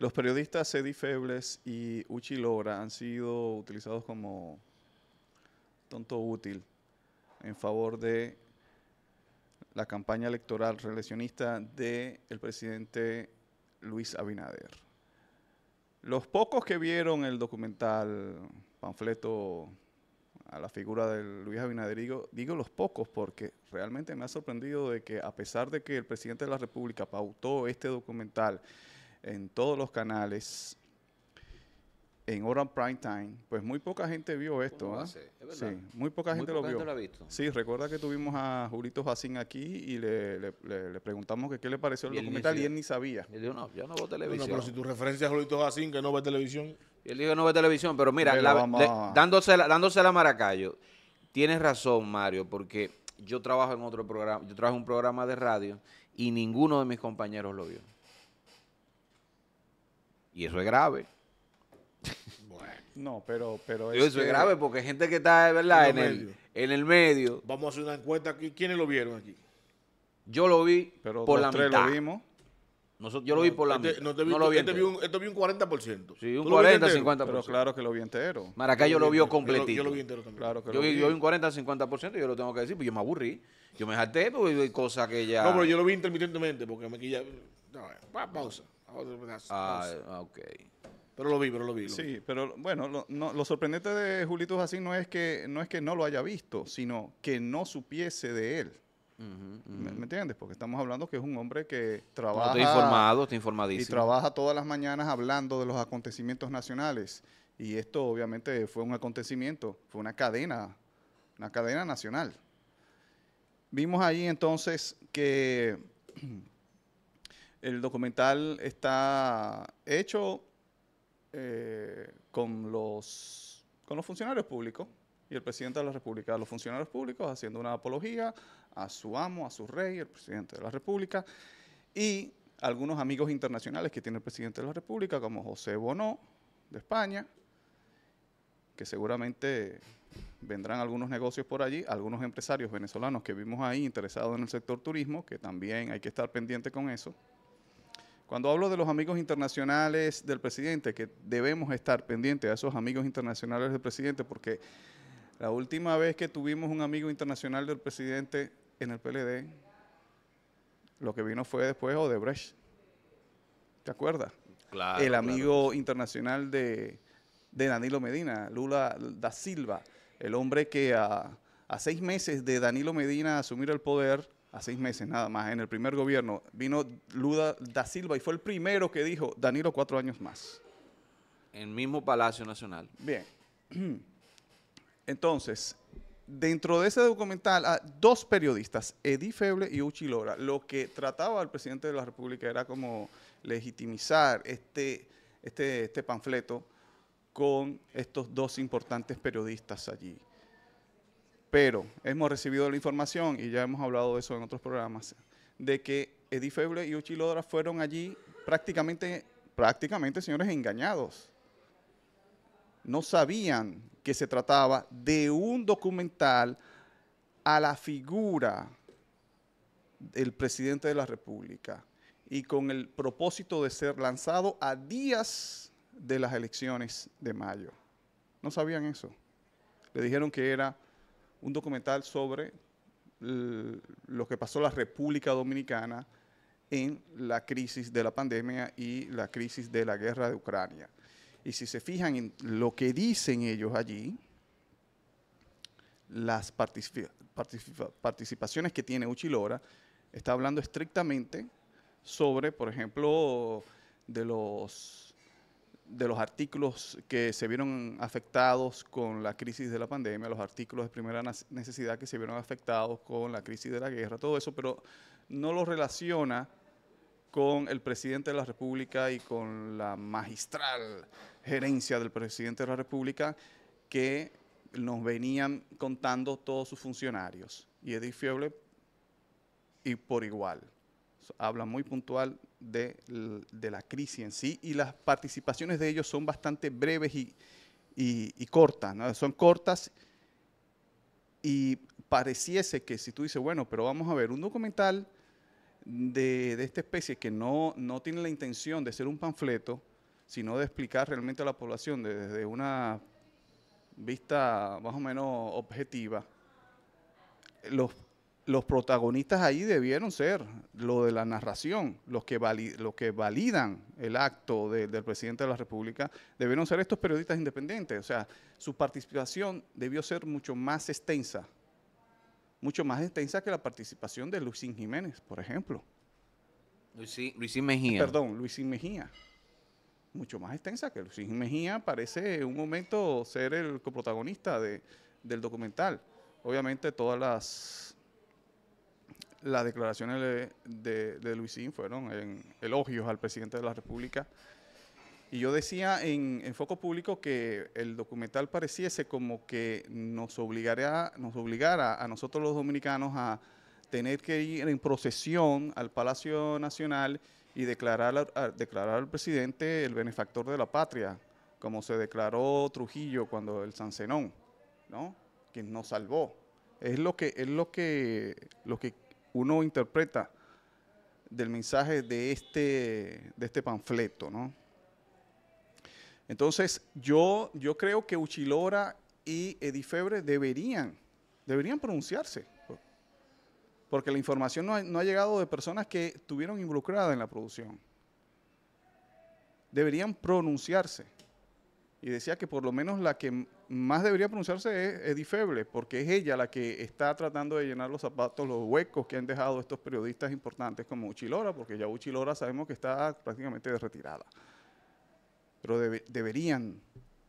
Los periodistas Eddie Febles y Uchi Lora han sido utilizados como tonto útil en favor de la campaña electoral reeleccionista del el presidente Luis Abinader. Los pocos que vieron el documental panfleto a la figura de Luis Abinader, digo, digo, los pocos porque realmente me ha sorprendido de que a pesar de que el presidente de la República pautó este documental en todos los canales en Oran Prime Time, pues muy poca gente vio esto. ¿ah? sí, muy poca gente lo vio. Lo ha visto. Sí, recuerda que tuvimos a Julito Jacín aquí y le, preguntamos que qué le pareció el documental y él ni sabía. yo no veo televisión. pero si tu referencia a Julito Jacín, que no ve televisión. él dijo, no ve televisión, pero mira, dándosela a dándose, la Maracayo, tienes razón, Mario, porque yo trabajo en otro programa, yo trabajo en un programa de radio y ninguno de mis compañeros lo vio. Y eso es grave. Bueno. No, pero, pero eso es grave porque hay gente que está, de ¿verdad? En, el, en el medio. Vamos a hacer una encuesta aquí. ¿Quiénes lo vieron aquí? Yo lo vi por la tres mitad. lo vimos. Nosotros, yo lo vi por la este mitad. No, lo vi este, vi un, este vi un 40%. Sí, un 40, 50%. Pero claro que lo vi entero. Maracayo lo, lo vio completito. Yo lo, vi entero también. Claro que yo, lo vi, vi. yo vi un 40, 50%, y yo lo tengo que decir, pues yo me aburrí. Yo me jalté porque hay cosas que ya... No, pero yo lo vi intermitentemente porque me quilla... pa pausa. Oh, ah, ok. Pero lo vi, pero lo vi. sí, pero bueno, lo, sorprendente de Julito así no es que no es que no lo haya visto, sino que no supiese de él. ¿Me, entiendes? Porque estamos hablando que es un hombre que trabaja. estoy informado, estoy informadísimo. Y trabaja todas las mañanas hablando de los acontecimientos nacionales. Y esto obviamente fue un acontecimiento, fue una cadena, una cadena nacional. Vimos ahí entonces que el documental está hecho eh, con, los, con los funcionarios públicos y el presidente de la República, los funcionarios públicos haciendo una apología a su amo, a su rey, el presidente de la República, y algunos amigos internacionales que tiene el presidente de la República, como José Bono, de España, que seguramente vendrán algunos negocios por allí, algunos empresarios venezolanos que vimos ahí interesados en el sector turismo, que también hay que estar pendiente con eso. Cuando hablo de los amigos internacionales del presidente, que debemos estar pendientes a esos amigos internacionales del presidente, porque la última vez que tuvimos un amigo internacional del presidente en el PLD, lo que vino fue después Odebrecht. ¿Te acuerdas? Claro, el amigo internacional de, Danilo Medina, Lula da Silva, el hombre que a, a seis meses de Danilo Medina asumir el poder, a seis meses nada más, en el primer gobierno, vino Luda da Silva y fue el primero que dijo, Danilo, cuatro años más. En el mismo Palacio Nacional. Bien. Entonces, dentro de ese documental, a ah, dos periodistas, Edi Feble y Uchi Lora, lo que trataba el presidente de la República era como legitimizar este, este, este panfleto con estos dos importantes periodistas allí. Pero hemos recibido la información, y ya hemos hablado de eso en otros programas, de que Eddie Feble y Uchi Lodra fueron allí prácticamente, prácticamente, señores, engañados. No sabían que se trataba de un documental a la figura del presidente de la República y con el propósito de ser lanzado a días de las elecciones de mayo. No sabían eso. Le dijeron que era un documental sobre lo que pasó la República Dominicana en la crisis de la pandemia y la crisis de la guerra de Ucrania. Y si se fijan en lo que dicen ellos allí, las participaciones que tiene Uchilora, está hablando estrictamente sobre, por ejemplo, de los de los artículos que se vieron afectados con la crisis de la pandemia, los artículos de primera necesidad que se vieron afectados con la crisis de la guerra, todo eso, pero no lo relaciona con el presidente de la República y con la magistral gerencia del presidente de la República que nos venían contando todos sus funcionarios. Y Edith Fieble y por igual habla muy puntual de, la crisis en sí y las participaciones de ellos son bastante breves y, cortas, ¿no? son cortas y pareciese que si tú dices, bueno, pero vamos a ver un documental de, de esta especie que no, no tiene la intención de ser un panfleto, sino de explicar realmente a la población desde una vista más o menos objetiva los los protagonistas ahí debieron ser lo de la narración, los que, que validan el acto del presidente de la República, debieron ser estos periodistas independientes. O sea, su participación debió ser mucho más extensa, mucho más extensa que la participación de Luisín Jiménez, por ejemplo. Luisín, Mejía. Perdón, Luisín Mejía. Mucho más extensa que Luisín Mejía parece un momento ser el coprotagonista de, del documental. Obviamente todas las las declaraciones de, Luisín fueron en elogios al presidente de la República. Y yo decía en, Foco Público que el documental pareciese como que nos, obligaría, nos obligara a nosotros los dominicanos a tener que ir en procesión al Palacio Nacional y declarar, declarar al presidente el benefactor de la patria, como se declaró Trujillo cuando el Sancenón, ¿no? quien nos salvó. Es lo que, es lo que, lo que uno interpreta del mensaje de este, de este panfleto, ¿no? Entonces, yo, yo creo que Uchilora y Edifebre deberían, deberían pronunciarse, porque la información no ha, no ha llegado de personas que estuvieron involucradas en la producción. Deberían pronunciarse. Y decía que por lo menos la que más debería pronunciarse es Feble, porque es ella la que está tratando de llenar los zapatos, los huecos que han dejado estos periodistas importantes como Uchilora, porque ya Uchilora sabemos que está prácticamente de retirada. Pero deberían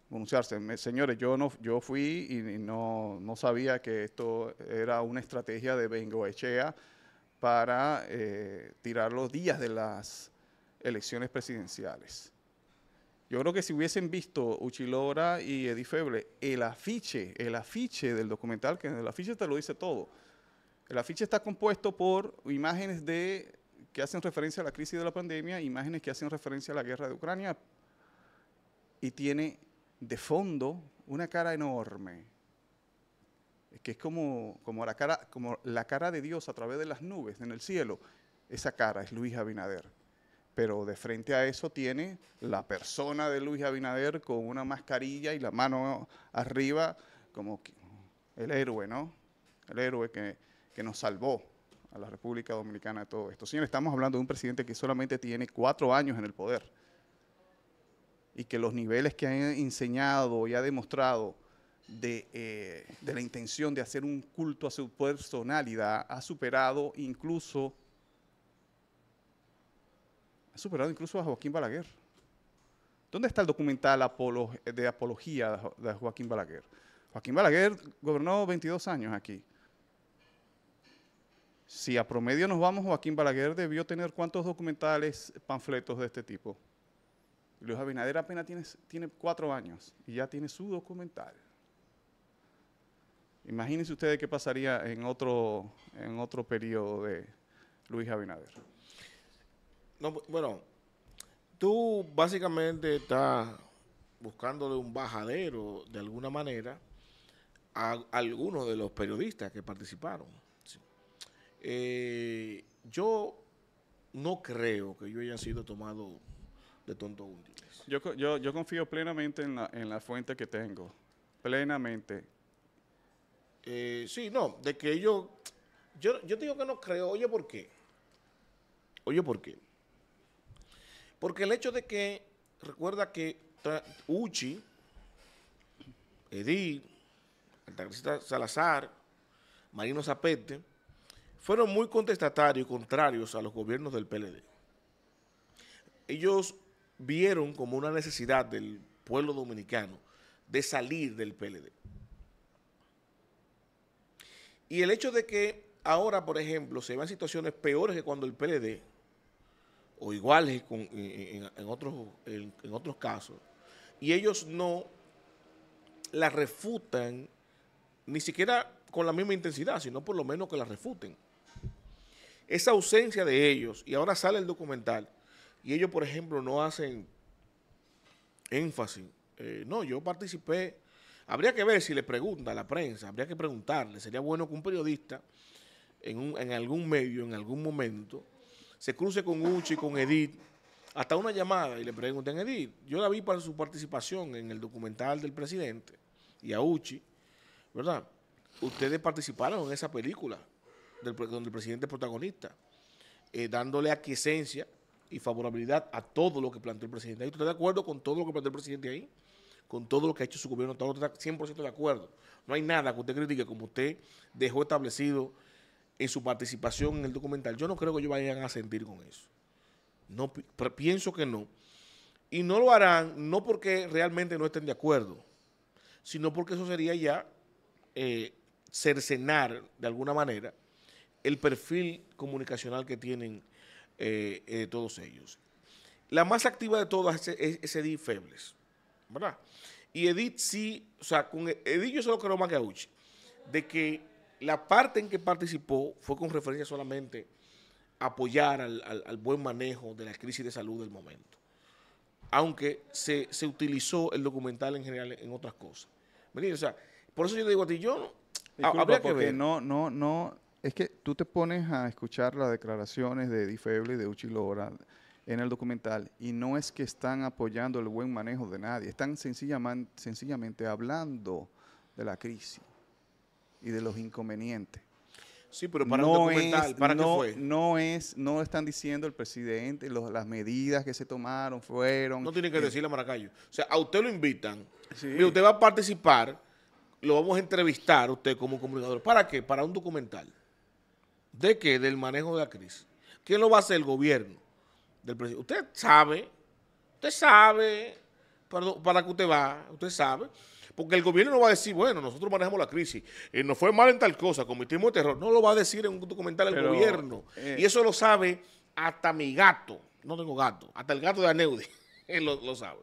pronunciarse. señores, yo no, yo fui y, no, sabía que esto era una estrategia de Bengoechea para eh, tirar los días de las elecciones presidenciales. Yo creo que si hubiesen visto Uchilora y Eddie Feble, el afiche, el afiche del documental, que en el afiche te lo dice todo. El afiche está compuesto por imágenes de que hacen referencia a la crisis de la pandemia, imágenes que hacen referencia a la guerra de Ucrania, y tiene de fondo una cara enorme, que es como, como, la cara, como la cara de Dios a través de las nubes en el cielo. Esa cara es Luis Abinader pero de frente a eso tiene la persona de Luis Abinader con una mascarilla y la mano arriba, como el héroe, ¿no? El héroe que, que nos salvó a la República Dominicana de todo esto. Señores, estamos hablando de un presidente que solamente tiene cuatro años en el poder y que los niveles que ha enseñado y ha demostrado de, eh, de la intención de hacer un culto a su personalidad ha superado incluso ha superado incluso a Joaquín Balaguer. ¿Dónde está el documental de apología de Joaquín Balaguer? Joaquín Balaguer gobernó 22 años aquí. Si a promedio nos vamos, Joaquín Balaguer debió tener cuántos documentales, panfletos de este tipo. Luis Abinader apenas tiene, cuatro años y ya tiene su documental. Imagínense ustedes qué pasaría en otro, en otro periodo de Luis Abinader bueno, tú básicamente estás de un bajadero de alguna manera a, algunos de los periodistas que participaron. Eh, yo no creo que yo haya sido tomado de tonto útil. Yo, yo, yo, confío plenamente en la, en la fuente que tengo. Plenamente. Eh, sí, no, de que yo, yo, yo digo que no creo, oye, ¿por qué? Oye, ¿por qué? Porque el hecho de que, recuerda que Uchi, Edith, taxista Salazar, Marino Zapete, fueron muy contestatarios y contrarios a los gobiernos del PLD. Ellos vieron como una necesidad del pueblo dominicano de salir del PLD. Y el hecho de que ahora, por ejemplo, se vean situaciones peores que cuando el PLD o iguales en, otros, en, otros casos, y ellos no la refutan ni siquiera con la misma intensidad, sino por lo menos que la refuten. Esa ausencia de ellos, y ahora sale el documental, y ellos, por ejemplo, no hacen énfasis. Eh, no, yo participé. Habría que ver si le pregunta a la prensa, habría que preguntarle. Sería bueno que un periodista en, un, en algún medio, en algún momento, se cruce con Uchi, con Edith, hasta una llamada y le pregunten, Edith, yo la vi para su participación en el documental del presidente y a Uchi, ¿verdad? Ustedes participaron en esa película del, donde el presidente es protagonista, eh, dándole aquiescencia y favorabilidad a todo lo que planteó el presidente. ¿Usted está de acuerdo con todo lo que planteó el presidente ahí? Con todo lo que ha hecho su gobierno, todo está 100% de acuerdo. No hay nada que usted critique, como usted dejó establecido en su participación en el documental, yo no creo que ellos vayan a sentir con eso. No, pienso que no. Y no lo harán no porque realmente no estén de acuerdo, sino porque eso sería ya eh, cercenar de alguna manera el perfil comunicacional que tienen eh, eh, todos ellos. La más activa de todas es, es Edith Febles, ¿verdad? Y Edith sí, o sea, con Edith yo solo creo más que a Uchi, de que la parte en que participó fue con referencia solamente a apoyar al, buen manejo de la crisis de salud del momento. Aunque se, utilizó el documental en general en otras cosas. por eso yo te digo a ti, yo no habría que ver. No, no, no. Es que tú te pones a escuchar las declaraciones de Diffeble Feble y de Uchi Lora en el documental y no es que están apoyando el buen manejo de nadie, están sencillamente hablando de la crisis y de los inconvenientes. Sí, pero para no un documental, ¿para no, qué fue? No es, no están diciendo el presidente, las medidas que se tomaron fueron. No tiene que decirle a Maracayo. O sea, a usted lo invitan. y usted va a participar, lo vamos a entrevistar usted como comunicador. ¿Para qué? Para un documental. ¿De qué? Del manejo de la crisis. ¿Quién lo va a hacer? El gobierno del Usted sabe, usted sabe, para, para qué usted va, usted sabe porque el gobierno no va a decir, bueno, nosotros manejamos la crisis, Y eh, nos fue mal en tal cosa, cometimos terror. Este no lo va a decir en un documental el gobierno. Eh. Y eso lo sabe hasta mi gato. No tengo gato. Hasta el gato de Aneudi. Él lo, sabe.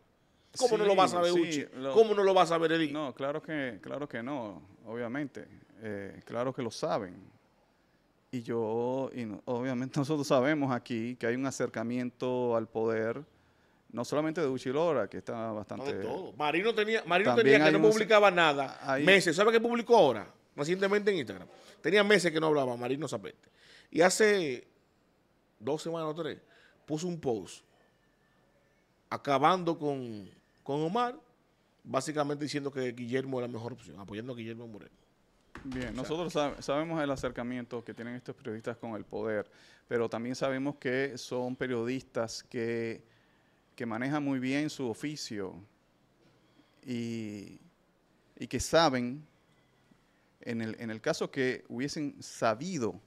¿Cómo no lo va a saber Uchi? ¿Cómo no lo va a saber Edith? No, claro que, claro que no, obviamente. Eh, claro que lo saben. Y yo, y obviamente nosotros sabemos aquí que hay un acercamiento al poder no solamente de Uchilora, que está bastante... de todo. Marino tenía, tenía que no publicaba nada. meses. ¿Sabe qué publicó ahora? Recientemente en Instagram. Tenía meses que no hablaba, Marino Zapete. Y hace dos semanas o tres, puso un post acabando con, con Omar, básicamente diciendo que Guillermo era la mejor opción, apoyando a Guillermo Moreno. Bien, nosotros sabemos el acercamiento que tienen estos periodistas con el poder, pero también sabemos que son periodistas que que maneja muy bien su oficio y, que saben, en el, caso que hubiesen sabido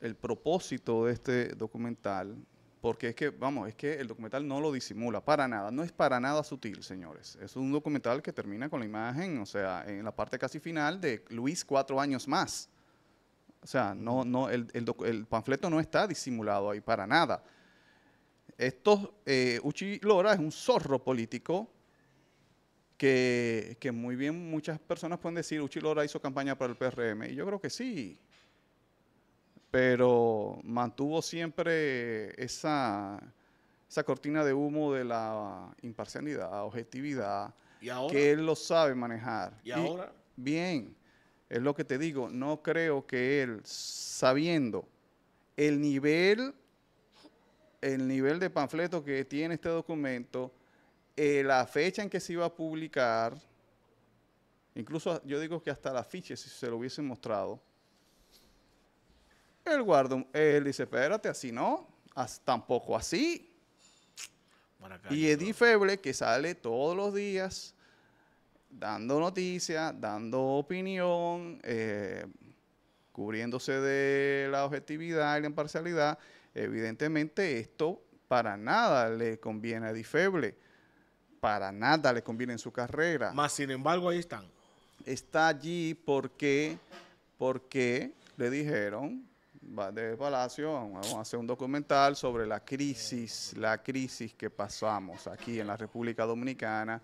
el propósito de este documental, porque es que, vamos, es que el documental no lo disimula para nada, no es para nada sutil, señores. Es un documental que termina con la imagen, o sea, en la parte casi final de Luis cuatro años más. O sea, no, no, el panfleto no está disimulado ahí para nada. Estos, eh, Uchi Lora es un zorro político que, muy bien muchas personas pueden decir, Uchi Lora hizo campaña para el PRM, y yo creo que sí, pero mantuvo siempre esa, esa cortina de humo de la imparcialidad, objetividad, que él lo sabe manejar. y ahora? Bien, es lo que te digo, no creo que él, sabiendo el nivel el nivel de panfleto que tiene este documento, eh, la fecha en que se iba a publicar, incluso yo digo que hasta la ficha, si se lo hubiesen mostrado, el guardo, él dice, espérate, así no, tampoco así. y Eddie Feble, que sale todos los días dando noticias, dando opinión, eh, cubriéndose de la objetividad y la imparcialidad, Evidentemente esto para nada le conviene a Difeble, para nada le conviene en su carrera. Más sin embargo ahí están. Está allí porque, porque le dijeron de Palacio, vamos a hacer un documental sobre la crisis, la crisis que pasamos aquí en la República Dominicana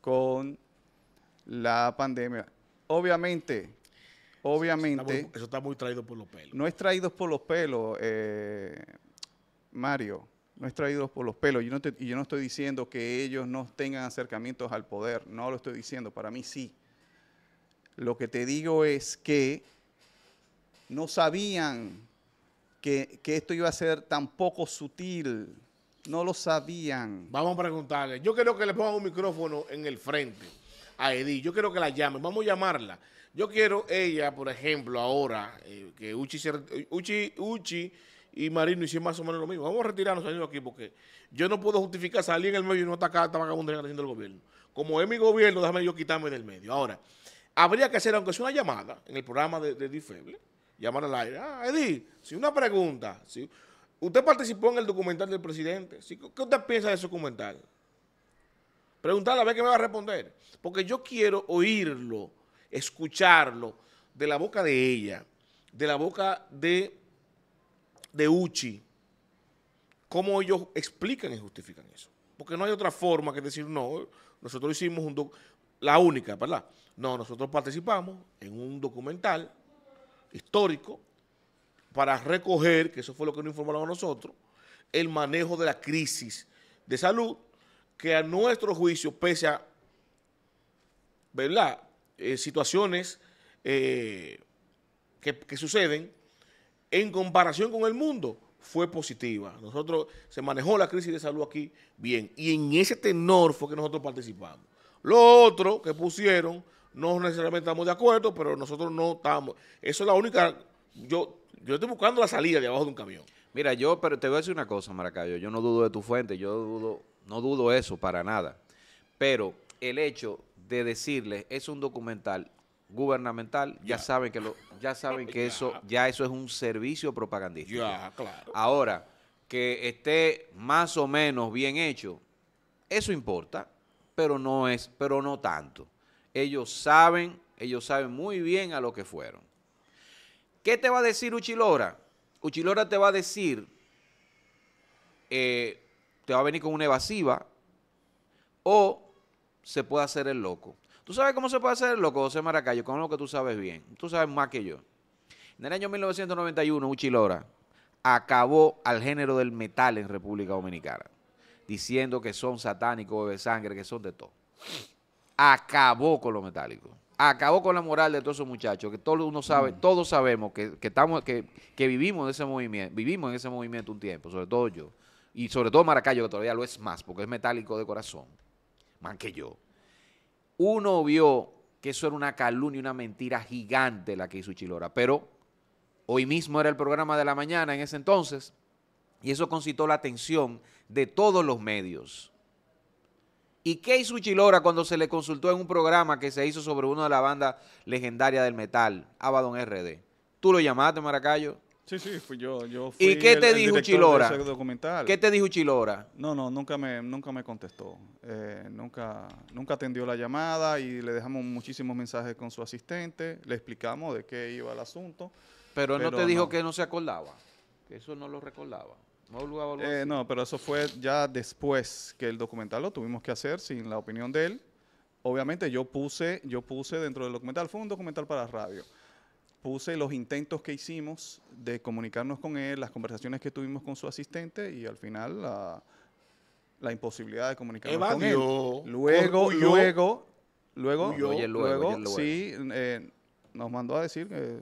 con la pandemia. Obviamente, obviamente. Eso está, muy, traído por los pelos. No es traído por los pelos, eh, Mario. No es traído por los pelos. Y yo no estoy diciendo que ellos no tengan acercamientos al poder. No lo estoy diciendo. Para mí sí. Lo que te digo es que no sabían que, que esto iba a ser tan poco sutil. No lo sabían. Vamos a preguntarle. Yo quiero que le pongan un micrófono en el frente a Edith. Yo quiero que la llamen. Vamos a llamarla. Yo quiero ella, por ejemplo, ahora, eh, que eh, Uchi, Uchi, y Marino hicieron más o menos lo mismo. Vamos a retirarnos de aquí porque yo no puedo justificar salir en el medio y no atacar esta vagabunda que está haciendo el gobierno. Como es mi gobierno, déjame yo quitarme del medio. Ahora, habría que hacer, aunque sea una llamada en el programa de, de Feble, llamar al aire. Ah, Edith, si una pregunta, usted participó en el documental del presidente, ¿qué usted piensa de ese documental? Preguntarle a ver qué me va a responder. Porque yo quiero oírlo escucharlo de la boca de ella, de la boca de, de Uchi, cómo ellos explican y justifican eso. Porque no hay otra forma que decir, no, nosotros hicimos un la única, ¿verdad? No, nosotros participamos en un documental histórico para recoger, que eso fue lo que nos informaron a nosotros, el manejo de la crisis de salud que a nuestro juicio, pese a, ¿verdad? Eh, situaciones eh, que, suceden en comparación con el mundo fue positiva. Nosotros se manejó la crisis de salud aquí bien y en ese tenor fue que nosotros participamos. Lo otro que pusieron, no necesariamente estamos de acuerdo, pero nosotros no estamos. Eso es la única, yo, yo estoy buscando la salida de abajo de un camión. Mira, yo pero te voy a decir una cosa, Maracayo, yo no dudo de tu fuente, yo dudo, no dudo eso para nada, pero el hecho de decirles, es un documental gubernamental, ya, saben que lo, ya saben que eso, ya eso es un servicio propagandístico. Ahora, que esté más o menos bien hecho, eso importa, pero no es, pero no tanto. Ellos saben, ellos saben muy bien a lo que fueron. ¿Qué te va a decir Uchilora? Uchilora te va a decir, eh, te va a venir con una evasiva o se puede hacer el loco. ¿Tú sabes cómo se puede hacer el loco, José Maracayo? Con lo que tú sabes bien. Tú sabes más que yo. En el año 1991, Uchilora acabó al género del metal en República Dominicana, diciendo que son satánicos, bebe sangre, que son de todo. Acabó con lo metálico. Acabó con la moral de todos esos muchachos, que todo uno sabe, mm. todos sabemos que, estamos, que, que vivimos en ese movimiento, vivimos en ese movimiento un tiempo, sobre todo yo. Y sobre todo Maracayo, que todavía lo es más, porque es metálico de corazón más que yo, uno vio que eso era una calumnia, una mentira gigante la que hizo Chilora, pero hoy mismo era el programa de la mañana en ese entonces, y eso concitó la atención de todos los medios. ¿Y qué hizo Chilora cuando se le consultó en un programa que se hizo sobre una de las bandas legendarias del metal, Abaddon RD? ¿Tú lo llamaste, Maracayo? Sí, sí, fui yo. ¿Y qué te dijo Uchilora? Chilora? ¿Qué te dijo Chilora? No, no, nunca me, nunca me contestó. Eh, nunca, nunca atendió la llamada y le dejamos muchísimos mensajes con su asistente. Le explicamos de qué iba el asunto. Pero él no te dijo que no se acordaba, que eso no lo recordaba. No, eh, no, pero eso fue ya después que el documental lo tuvimos que hacer sin la opinión de él. Obviamente yo puse, yo puse dentro del documental, fue un documental para radio puse los intentos que hicimos de comunicarnos con él, las conversaciones que tuvimos con su asistente y al final la, imposibilidad de comunicarnos con él. Luego, luego, luego, luego, sí, eh, nos mandó a decir que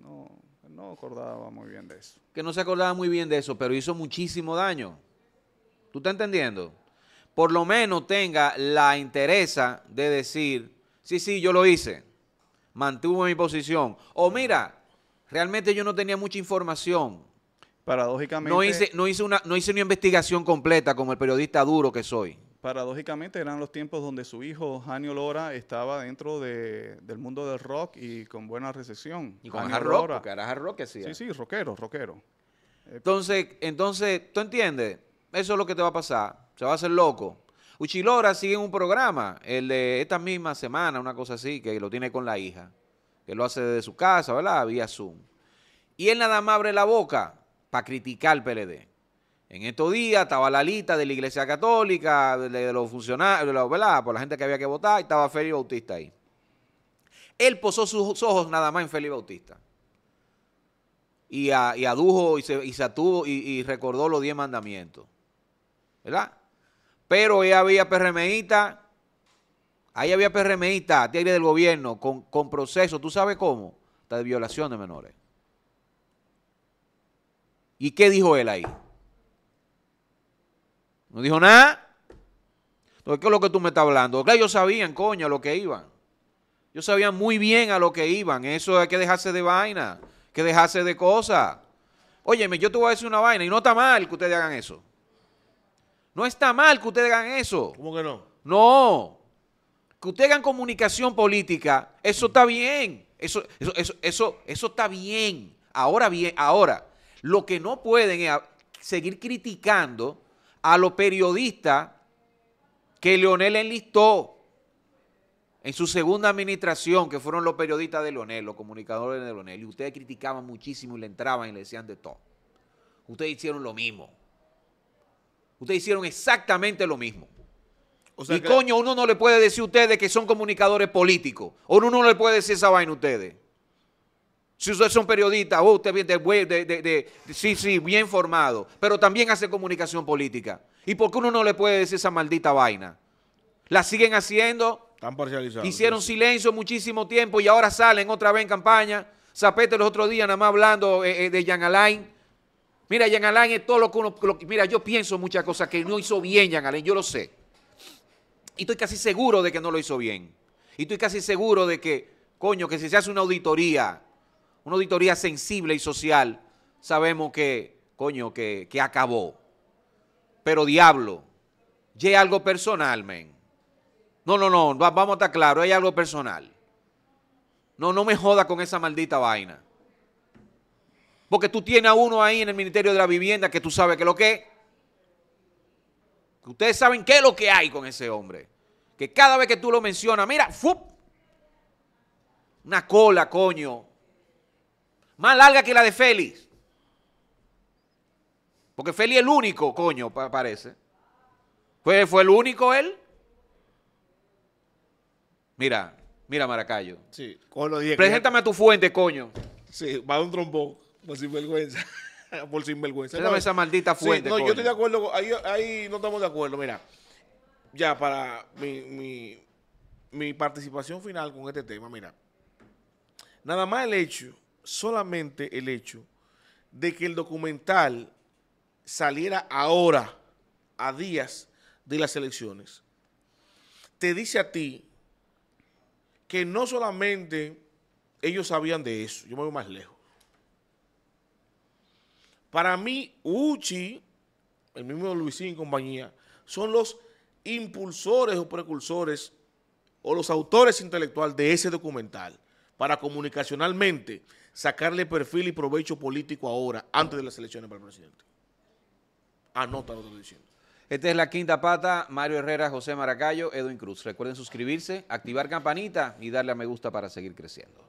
no, no acordaba muy bien de eso. Que no se acordaba muy bien de eso, pero hizo muchísimo daño. ¿Tú estás entendiendo? Por lo menos tenga la interés de decir, sí, sí, yo lo hice. Mantuvo mi posición. O mira, realmente yo no tenía mucha información. Paradójicamente. No hice, no hice, una, no hice una investigación completa como el periodista duro que soy. Paradójicamente eran los tiempos donde su hijo, Jani Lora estaba dentro del mundo del rock y con buena recepción. Y con hard rock, porque rock que Sí, sí, rockero, rockero. Entonces, entonces, ¿tú entiendes? Eso es lo que te va a pasar. Se va a hacer loco. Uchilora sigue en un programa, el de esta misma semana, una cosa así, que lo tiene con la hija, que lo hace desde su casa, ¿verdad? Vía Zoom. Y él nada más abre la boca para criticar al PLD. En estos días estaba la lista de la Iglesia Católica, de, los funcionarios, ¿verdad? Por la gente que había que votar, y estaba Félix Bautista ahí. Él posó sus ojos nada más en Félix Bautista. Y, adujo y se, atuvo y, y recordó los diez mandamientos. ¿Verdad? Pero ahí había PRMistas, ahí había PRMistas, del gobierno, con, con proceso, ¿tú sabes cómo? Está de violación de menores. ¿Y qué dijo él ahí? No dijo nada. ¿qué es lo que tú me estás hablando? Claro, ellos sabían, coño, a lo que iban. Yo sabía muy bien a lo que iban. Eso hay que dejarse de vaina, que dejarse de cosas. Óyeme, yo te voy a decir una vaina y no está mal que ustedes hagan eso. No está mal que ustedes hagan eso. ¿Cómo que no? No. Que ustedes hagan comunicación política, eso está bien. Eso, eso, eso, está bien. Ahora bien, ahora, lo que no pueden es seguir criticando a los periodistas que Leonel enlistó en su segunda administración, que fueron los periodistas de Leonel, los comunicadores de Leonel, y ustedes criticaban muchísimo y le entraban y le decían de todo. Ustedes hicieron lo mismo. Ustedes hicieron exactamente lo mismo. y coño, uno no le puede decir a ustedes que son comunicadores políticos. Uno no le puede decir esa vaina a ustedes. Si ustedes son periodistas, ustedes oh, usted bien de, sí, sí, bien formado, pero también hace comunicación política. ¿Y por qué uno no le puede decir esa maldita vaina? La siguen haciendo. Están parcializados. Hicieron silencio muchísimo tiempo y ahora salen otra vez en campaña. Zapete los otros días nada más hablando eh, eh, de Jean Alain Mira, Alain es todo lo que mira, yo pienso muchas cosas que no hizo bien Jean Alain, yo lo sé. Y estoy casi seguro de que no lo hizo bien. Y estoy casi seguro de que, coño, que si se hace una auditoría, una auditoría sensible y social, sabemos que, coño, que, que acabó. Pero diablo, ya algo personal, men. No, no, no, vamos a estar claros, hay algo personal. No, no me joda con esa maldita vaina. Porque tú tienes a uno ahí en el Ministerio de la Vivienda que tú sabes que lo que es. Ustedes saben qué es lo que hay con ese hombre. Que cada vez que tú lo mencionas, mira, ¡fup! Una cola, coño. Más larga que la de Félix. Porque Félix es el único, coño, parece. Pues, fue, el único él. Mira, mira Maracayo. Sí, con los Preséntame a tu fuente, coño. Sí, va a un trombón. Por sinvergüenza. Por sinvergüenza. No, esa maldita fuente. no, yo estoy de acuerdo. Ahí, ahí no estamos de acuerdo. Mira, ya para mi participación final con este tema, mira. Nada más el hecho, solamente el hecho de que el documental saliera ahora, a días de las elecciones, te dice a ti que no solamente ellos sabían de eso, yo me voy más lejos. Para mí, Uchi, el mismo Luisín y compañía, son los impulsores o precursores o los autores intelectuales de ese documental para comunicacionalmente sacarle perfil y provecho político ahora, antes de las elecciones para el presidente. Anota ah, lo que estoy diciendo. Esta es La Quinta Pata, Mario Herrera, José Maracayo, Edwin Cruz. Recuerden suscribirse, activar campanita y darle a me gusta para seguir creciendo.